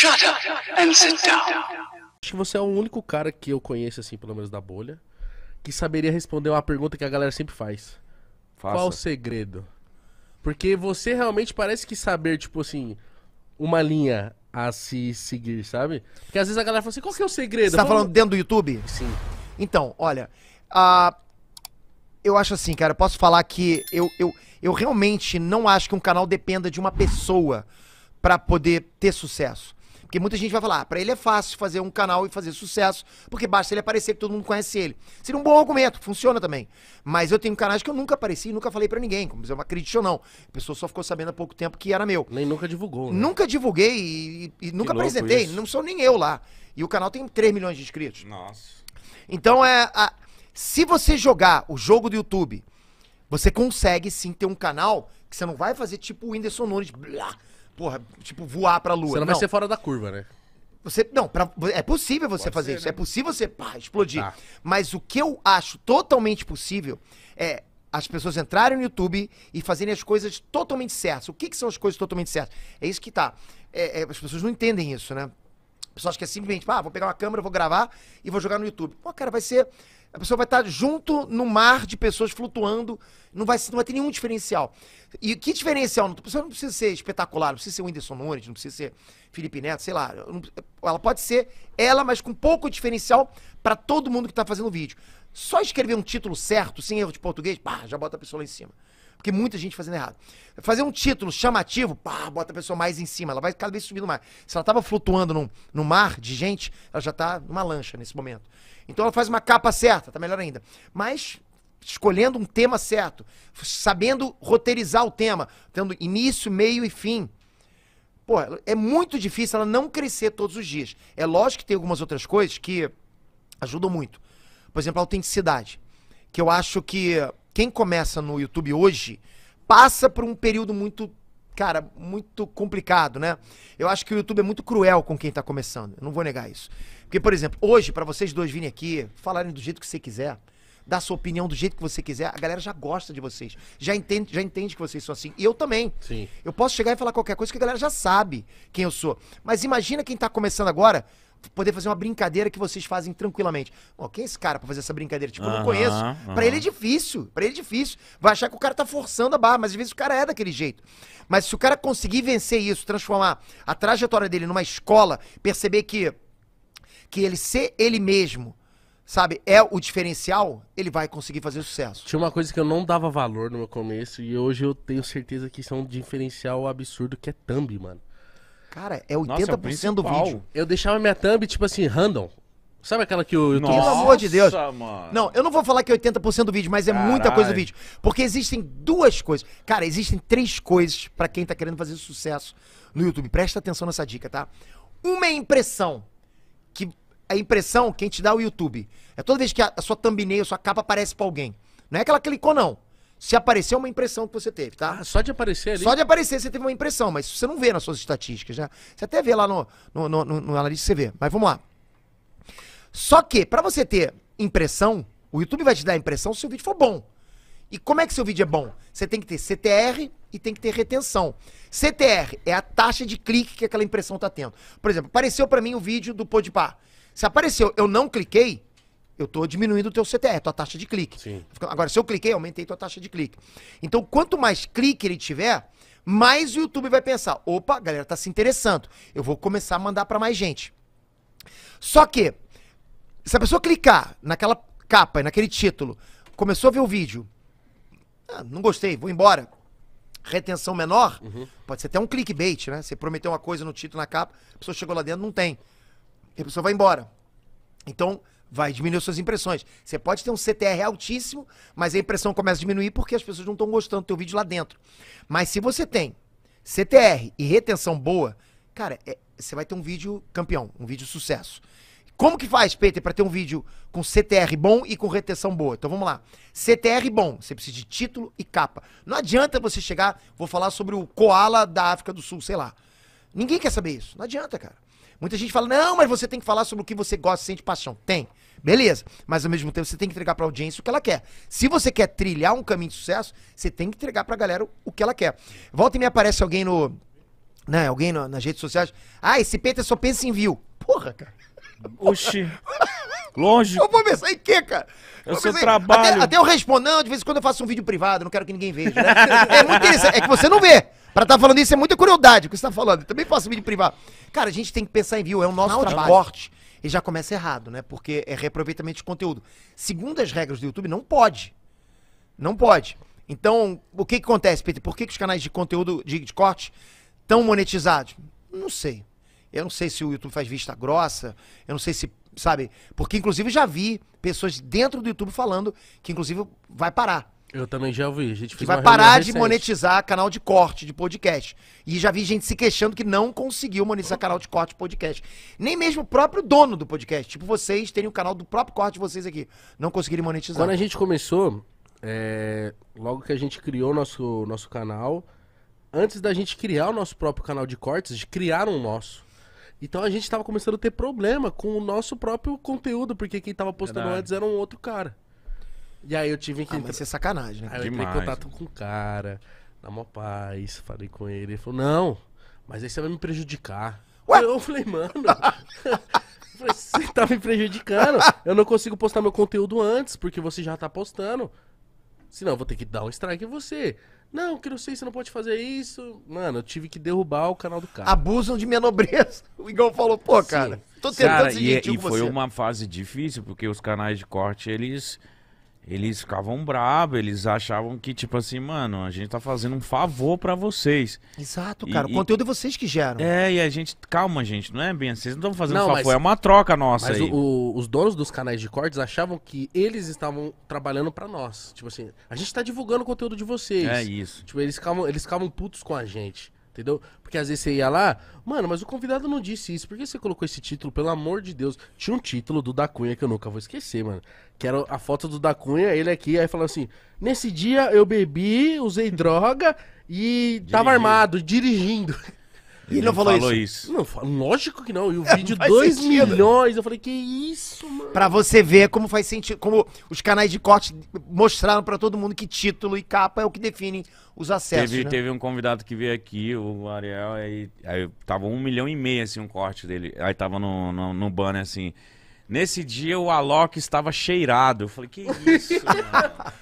Shut up and sit down. Acho que você é o único cara que eu conheço, assim, pelo menos da bolha, que saberia responder uma pergunta que a galera sempre faz. Faça. Qual o segredo? Porque você realmente parece que saber, tipo assim, uma linha a se seguir, sabe? Porque às vezes a galera fala assim, qual que é o segredo? Você tá falando dentro do YouTube? Sim. Então, olha, uh, eu acho assim, cara, eu posso falar que eu, eu, eu realmente não acho que um canal dependa de uma pessoa para poder ter sucesso. Porque muita gente vai falar, ah, para ele é fácil fazer um canal e fazer sucesso, porque basta ele aparecer que todo mundo conhece ele. Seria um bom argumento, funciona também. Mas eu tenho canais que eu nunca apareci e nunca falei para ninguém, como dizer, uma crítica ou não. A pessoa só ficou sabendo há pouco tempo que era meu. Nem nunca divulgou. Né? Nunca divulguei e, e nunca apresentei, isso. não sou nem eu lá. E o canal tem 3 milhões de inscritos. Nossa. Então é. A... se você jogar o jogo do YouTube, você consegue sim ter um canal que você não vai fazer tipo o Whindersson Nunes, blá, porra, tipo, voar pra lua. Você não, não. vai ser fora da curva, né? Você, não, pra, é possível você Pode fazer ser, isso. Né? É possível você pá, explodir. Tá. Mas o que eu acho totalmente possível é as pessoas entrarem no YouTube e fazerem as coisas totalmente certas. O que, que são as coisas totalmente certas? É isso que tá. É, é, as pessoas não entendem isso, né? As pessoas acham que é simplesmente, ah, vou pegar uma câmera, vou gravar e vou jogar no YouTube. Pô, cara, vai ser a pessoa vai estar junto no mar de pessoas flutuando, não vai, não vai ter nenhum diferencial. E que diferencial? a pessoa não precisa ser espetacular, não precisa ser o Whindersson Nunes, não precisa ser Felipe Neto, sei lá. ela pode ser ela, mas com pouco diferencial para todo mundo que está fazendo o vídeo. Só escrever um título certo, sem erro de português, pá, já bota a pessoa lá em cima. Porque muita gente fazendo errado. Fazer um título chamativo, pá, bota a pessoa mais em cima. Ela vai cada vez subindo mais. Se ela estava flutuando no, no mar de gente, ela já está numa lancha nesse momento. Então ela faz uma capa certa, tá melhor ainda. Mas escolhendo um tema certo, sabendo roteirizar o tema, tendo início, meio e fim. Pô, é muito difícil ela não crescer todos os dias. É lógico que tem algumas outras coisas que ajudam muito. Por exemplo, a autenticidade. Que eu acho que quem começa no YouTube hoje passa por um período muito, cara, muito complicado, né? Eu acho que o YouTube é muito cruel com quem tá começando. Eu não vou negar isso. Porque, por exemplo, hoje, para vocês dois virem aqui, falarem do jeito que você quiser, dar sua opinião do jeito que você quiser, a galera já gosta de vocês. Já entende, já entende que vocês são assim. E eu também. Sim. Eu posso chegar e falar qualquer coisa que a galera já sabe quem eu sou. Mas imagina quem tá começando agora poder fazer uma brincadeira que vocês fazem tranquilamente. Bom, quem é esse cara pra fazer essa brincadeira? Tipo, eu não conheço. Uhum. Pra ele é difícil. Pra ele é difícil. Vai achar que o cara tá forçando a barra, mas às vezes o cara é daquele jeito. Mas se o cara conseguir vencer isso, transformar a trajetória dele numa escola, perceber que, que ele ser ele mesmo sabe, é o diferencial, ele vai conseguir fazer sucesso. Tinha uma coisa que eu não dava valor no meu começo e hoje eu tenho certeza que isso é um diferencial absurdo que é thumb, mano. Cara, é 80% Nossa, é do vídeo. Eu deixava minha thumb, tipo assim, random. Sabe aquela que o YouTube... Pelo amor de Deus. Mano. Não, eu não vou falar que é 80% do vídeo, mas é Carai. muita coisa do vídeo. Porque existem duas coisas. Cara, existem três coisas para quem tá querendo fazer sucesso no YouTube. Presta atenção nessa dica, tá? Uma é impressão. Que a impressão quem te dá é o YouTube. É toda vez que a, sua thumbnail, a sua capa aparece para alguém. Não é que ela clicou, não. Se aparecer uma impressão que você teve, tá? Ah, só de aparecer ali? Só de aparecer você teve uma impressão, mas você não vê nas suas estatísticas, né? Você até vê lá no, no, no, no analista, você vê. Mas vamos lá. Só que, para você ter impressão, o YouTube vai te dar impressão se o vídeo for bom. E como é que seu vídeo é bom? Você tem que ter CTR e tem que ter retenção. CTR é a taxa de clique que aquela impressão está tendo. Por exemplo, apareceu para mim o vídeo do Podpah. Se apareceu, eu não cliquei, eu estou diminuindo o teu CTR, é tua taxa de clique. Sim. Agora, se eu cliquei, eu aumentei tua taxa de clique. Então, quanto mais clique ele tiver, mais o YouTube vai pensar: opa, a galera está se interessando. Eu vou começar a mandar para mais gente. Só que, se a pessoa clicar naquela capa, naquele título, começou a ver o vídeo, ah, não gostei, vou embora. Retenção menor, uhum. pode ser até um clickbait, né? Você prometeu uma coisa no título, na capa, a pessoa chegou lá dentro, não tem. E a pessoa vai embora. Então, vai diminuir suas impressões. Você pode ter um CTR altíssimo, mas a impressão começa a diminuir porque as pessoas não estão gostando do teu vídeo lá dentro. Mas se você tem CTR e retenção boa, cara, é, você vai ter um vídeo campeão, um vídeo sucesso. Como que faz, Peter, para ter um vídeo com CTR bom e com retenção boa? Então vamos lá. CTR bom, você precisa de título e capa. Não adianta você chegar, vou falar sobre o koala da África do Sul, sei lá. Ninguém quer saber isso. Não adianta, cara. Muita gente fala, não, mas você tem que falar sobre o que você gosta, sente paixão. Tem. Beleza. Mas ao mesmo tempo você tem que entregar pra audiência o que ela quer. Se você quer trilhar um caminho de sucesso, você tem que entregar pra galera o que ela quer. Volta e me aparece alguém no. Né, alguém no, nas redes sociais. Ah, esse Peter só pensa em view. Porra, cara. Oxi. Longe. Eu vou pensar em quê, cara? É o pensar... trabalho. Até, até, eu respondo, não, de vez em quando eu faço um vídeo privado, não quero que ninguém veja. Né? é muito interessante. É que você não vê. Pra estar tá falando isso é muita crueldade o que você tá falando. Eu também faço vídeo privado. Cara, a gente tem que pensar em view, é o nosso não, trabalho. Corte. E já começa errado, né? Porque é reaproveitamento de conteúdo. Segundo as regras do YouTube, não pode. Não pode. Então, o que, que acontece, Peter? Por que, que os canais de conteúdo de, de corte estão monetizados? Não sei. Eu não sei se o YouTube faz vista grossa, eu não sei se, sabe? Porque, inclusive, já vi pessoas dentro do YouTube falando que, inclusive, vai parar. Eu também já ouvi. A gente que vai parar de monetizar canal de corte de podcast. E já vi gente se queixando que não conseguiu monetizar canal de corte de podcast. Nem mesmo o próprio dono do podcast. Tipo, vocês terem o um canal do próprio corte de vocês aqui. Não conseguiram monetizar. Quando a gente começou, é... logo que a gente criou nosso nosso canal, antes da gente criar o nosso próprio canal de cortes, criaram o nosso. Então a gente tava começando a ter problema com o nosso próprio conteúdo, porque quem tava postando Verdade. antes era um outro cara. E aí eu tive que. Ah, mas isso é sacanagem, né? Aí eu entrei em contato com o cara, na mó paz, falei com ele. Ele falou: Não, mas aí você vai me prejudicar. Ué? Eu falei, mano. você tá me prejudicando. Eu não consigo postar meu conteúdo antes, porque você já tá postando. Senão eu vou ter que dar um strike em você. Não, que não sei, você não pode fazer isso. Mano, eu tive que derrubar o canal do cara. Abusam de minha nobreza. O Igor falou, pô, cara, Sim. tô tentando cara, ser e, gentil é, e com foi uma fase difícil, porque os canais de corte, eles eles ficavam bravos, eles achavam que, tipo assim, mano, a gente tá fazendo um favor para vocês. Exato, cara. E, o conteúdo e... é vocês que geram. É, e a gente. Calma, gente, não é bem assim. Vocês não estão fazendo não, um favor, mas... é uma troca nossa. Mas aí. O, os donos dos canais de cortes achavam que eles estavam trabalhando para nós. Tipo assim, a gente tá divulgando o conteúdo de vocês. É isso. Tipo, eles ficavam, eles ficavam putos com a gente. Entendeu? Porque às vezes você ia lá, mano, mas o convidado não disse isso. Por que você colocou esse título? Pelo amor de Deus. Tinha um título do Da Cunha que eu nunca vou esquecer, mano. Que era a foto do Da Cunha, ele aqui, aí falou assim: Nesse dia eu bebi, usei droga e tava armado, dirigindo. E ele não, falou, falou isso. isso. Não, lógico que não. E o é, vídeo 2 milhões. Eu falei, que isso, mano. Pra você ver como faz sentido, como os canais de corte mostraram pra todo mundo que título e capa é o que definem os acessos. Teve, né? teve um convidado que veio aqui, o Ariel, aí, aí tava um milhão e meio, assim, um corte dele. Aí tava no, no, no banner assim. Nesse dia o Alok estava cheirado. Eu falei, que isso, mano.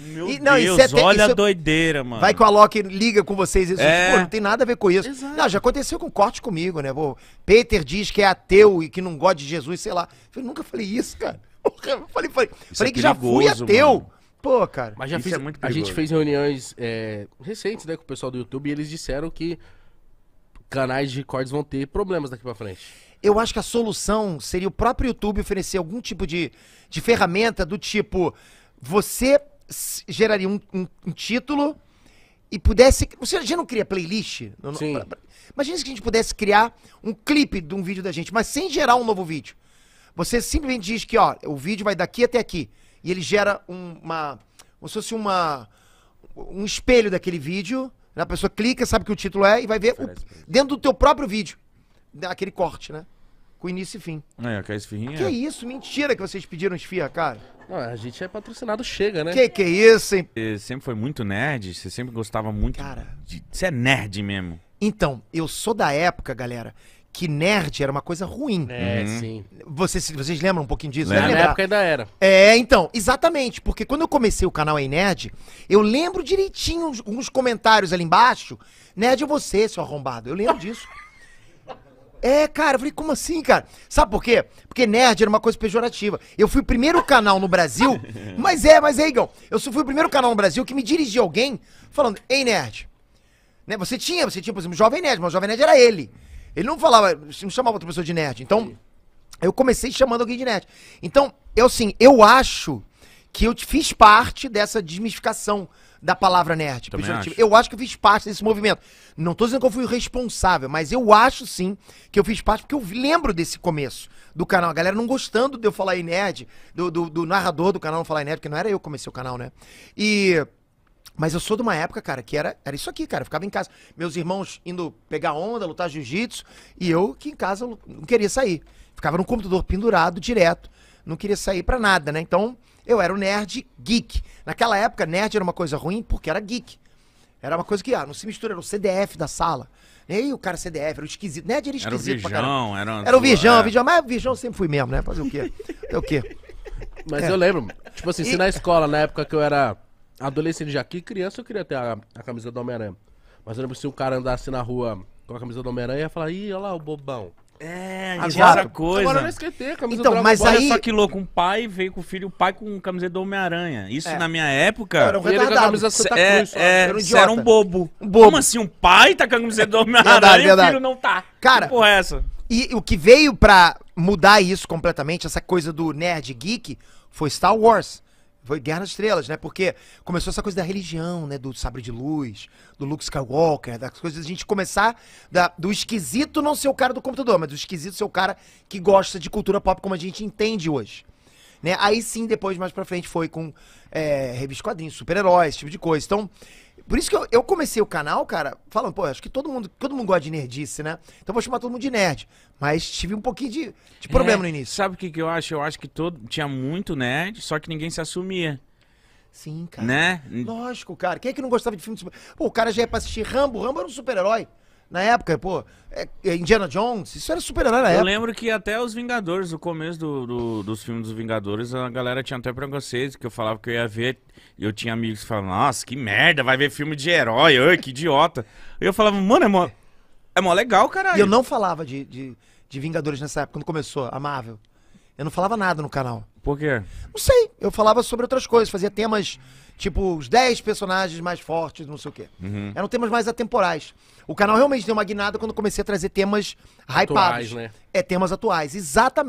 Meu e, não, Deus, isso é, olha isso, a doideira, mano. Vai que o Alok liga com vocês isso. É. Pô, não tem nada a ver com isso. Exato. Não, já aconteceu com corte comigo, né? Pô, Peter diz que é ateu e que não gosta de Jesus, sei lá. Eu nunca falei isso, cara. Eu falei, falei, é falei é que já fui ateu. Mano. Pô, cara. Mas já fiz, é muito perigoso. A gente fez reuniões é, recentes, né, com o pessoal do YouTube e eles disseram que canais de cortes vão ter problemas daqui para frente. Eu acho que a solução seria o próprio YouTube oferecer algum tipo de, de ferramenta do tipo. Você geraria um, um, um título e pudesse. Você já não cria playlist? Sim. Pra, pra, imagina se a gente pudesse criar um clipe de um vídeo da gente, mas sem gerar um novo vídeo. Você simplesmente diz que, ó, o vídeo vai daqui até aqui. E ele gera um, uma. Como se fosse uma, um espelho daquele vídeo. Né? A pessoa clica, sabe que o título é e vai ver o, dentro do teu próprio vídeo. Aquele corte, né? com início e fim. É, que a esfirrinha. Que isso? Mentira que vocês pediram esfirra, cara. Não, a gente é patrocinado, chega, né? Que que é isso, hein? Você sempre foi muito nerd, você sempre gostava muito. Cara. de- Você é nerd mesmo. Então, eu sou da época, galera, que nerd era uma coisa ruim. É, uhum. sim. Vocês, vocês lembram um pouquinho disso? Lembro. Na época ainda era. É, então, exatamente, porque quando eu comecei o canal aí, Nerd, eu lembro direitinho uns, uns comentários ali embaixo. Nerd é você, seu arrombado. Eu lembro disso. É, cara, eu falei, como assim, cara? Sabe por quê? Porque nerd era uma coisa pejorativa. Eu fui o primeiro canal no Brasil, mas é, mas é, Igão. Eu fui o primeiro canal no Brasil que me dirigia alguém falando, ei, nerd. Né? Você tinha, você tinha, por exemplo, Jovem Nerd, mas o Jovem Nerd era ele. Ele não falava, não chamava outra pessoa de nerd. Então, eu comecei chamando alguém de nerd. Então, eu assim, eu acho que eu fiz parte dessa desmistificação da palavra nerd. Acho. Eu acho que eu fiz parte desse movimento. Não estou dizendo que eu fui o responsável, mas eu acho sim que eu fiz parte, porque eu lembro desse começo do canal. A galera não gostando de eu falar em nerd, do, do, do narrador do canal não falar em nerd, porque não era eu que comecei o canal, né? E. Mas eu sou de uma época, cara, que era, era isso aqui, cara. Eu ficava em casa. Meus irmãos indo pegar onda, lutar jiu-jitsu, e eu que em casa não queria sair. Ficava no computador pendurado direto. Não queria sair para nada, né? Então, eu era um nerd geek. Naquela época, nerd era uma coisa ruim porque era geek. Era uma coisa que, ah, não se mistura, era o CDF da sala. E aí o cara CDF, era o esquisito. Nerd era esquisito. Era o vijão, era... Era o vijão, é. mas o Virgão sempre fui mesmo, né? Fazer o quê? É o quê? Mas é. eu lembro, tipo assim, e... se na escola, na época que eu era adolescente já aqui, criança, eu queria ter a, a camisa do Homem-Aranha. Mas eu lembro se um cara andasse na rua com a camisa do Homem-Aranha, ia falar, ih, olha lá o bobão. É, a gente Agora- outra coisa. Agora não esquecer, camisa Então, do mas Ball. Olha aí- só que louco, um pai veio com o filho, o pai com camiseta do Homem-Aranha. Isso É. na minha época. Era um ele retardado. Santa é, Cruz. é, Era um era um bobo. Um bobo. Como assim? Um pai tá com a camiseta do Homem-Aranha e o filho não tá. Cara- Que porra é essa? E o que veio pra mudar isso completamente, essa coisa do nerd geek, foi Star Wars. Foi Guerra nas Estrelas, né? Porque começou essa coisa da religião, né? Do sabre de luz, do Luke Skywalker, das coisas da gente começar da, do esquisito não ser o cara do computador, mas do esquisito ser o cara que gosta de cultura pop como a gente entende hoje. Né? Aí sim, depois, mais pra frente, foi com é, revista quadrinhos, super-heróis, esse tipo de coisa. Então, por isso que eu, eu, comecei o canal, cara, falando, pô, acho que todo mundo, todo mundo gosta de nerdice, né? Então vou chamar todo mundo de nerd. Mas tive um pouquinho de, de problema é, no início. Sabe o que, que eu acho? Eu acho que todo, tinha muito nerd, só que ninguém se assumia. Sim, cara. Né? Lógico, cara. Quem é que não gostava de filme de super... Pô, o cara já ia pra assistir Rambo. Rambo era um super-herói. Na época, pô, é, é Indiana Jones, isso era super-herói na Eu época. lembro que até os Vingadores, no começo do, do- dos filmes dos Vingadores, a galera tinha até vocês que eu falava que eu ia ver, e eu tinha amigos que falavam, nossa, que merda, vai ver filme de herói, ai, que idiota. E eu falava, mano, é mó, é mó legal, caralho. E eu não falava de, de, de Vingadores nessa época, quando começou, a Marvel. Eu não falava nada no canal. Por quê? Não sei. Eu falava sobre outras coisas, fazia temas tipo os 10 personagens mais fortes, não sei o quê. Uhum. Eram temas mais atemporais. O canal realmente deu uma guinada quando comecei a trazer temas atuais, Né? É, temas atuais, exatamente.